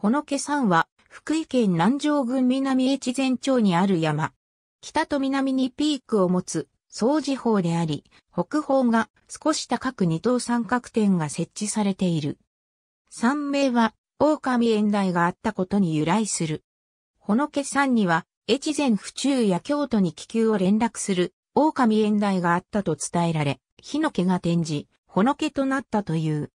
ほのけ山は、福井県南城郡南越前町にある山。北と南にピークを持つ、総地方であり、北方が少し高く二等三角点が設置されている。山名は、狼縁台があったことに由来する。ほのけ山には、越前府中や京都に気球を連絡する、狼縁台があったと伝えられ、火の毛が転じ、ほのけとなったという。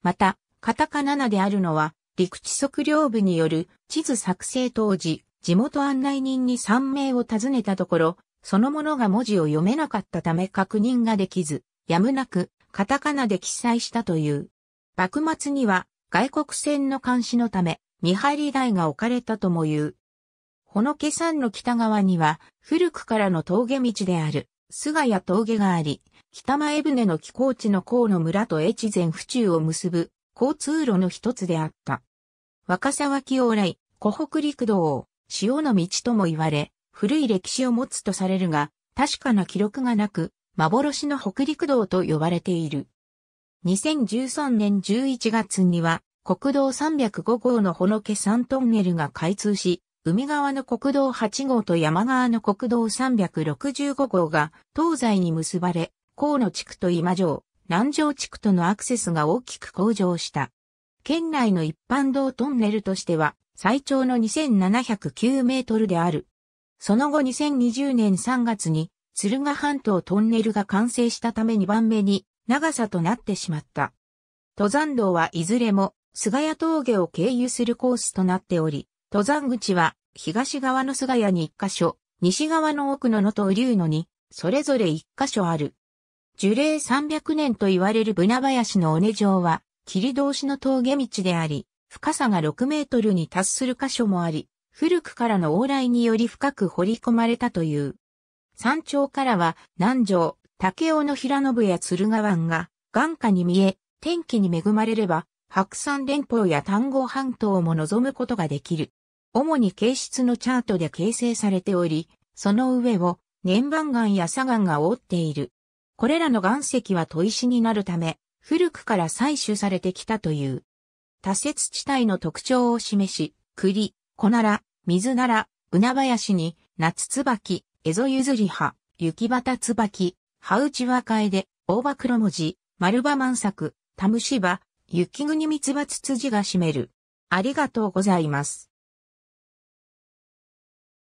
また、カタカナナであるのは、陸地測量部による地図作成当時、地元案内人に3名を尋ねたところ、そのものが文字を読めなかったため確認ができず、やむなく、カタカナで記載したという。幕末には、外国船の監視のため、見張り台が置かれたとも言う。ほのけ山の北側には、古くからの峠道である、菅谷峠があり、北前船の寄港地の河野村と越前府中を結ぶ、交通路の一つであった。若沢往来、湖北陸道、潮の道とも言われ、古い歴史を持つとされるが、確かな記録がなく、幻の北陸道と呼ばれている。2013年11月には、国道305号のほのけ3トンネルが開通し、海側の国道8号と山側の国道365号が東西に結ばれ、河野地区と今城、南城地区とのアクセスが大きく向上した。県内の一般道トンネルとしては最長の2709メートルである。その後2020年3月に鶴ヶ半島トンネルが完成したため2番目に長さとなってしまった。登山道はいずれも菅谷峠を経由するコースとなっており、登山口は東側の菅谷に1箇所、西側の奥野と竜野にそれぞれ1箇所ある。樹齢300年と言われるナ林の尾根城は切通しの峠道であり、深さが6メートルに達する箇所もあり、古くからの往来により深く掘り込まれたという。山頂からは南城、竹尾の平信や鶴ヶ湾が眼下に見え、天気に恵まれれば、白山連峰や丹後半島も望むことができる。主に形質のチャートで形成されており、その上を年番岩や砂岩が覆っている。これらの岩石は砥石になるため、古くから採取されてきたという。多節地帯の特徴を示し、栗、小なら、水なら、ばや林に、夏椿、蝦夷譲り葉、雪畑椿、葉内和えで、大葉黒文字、丸葉満作、タムシバ、雪国蜜葉ツツが占める。ありがとうございます。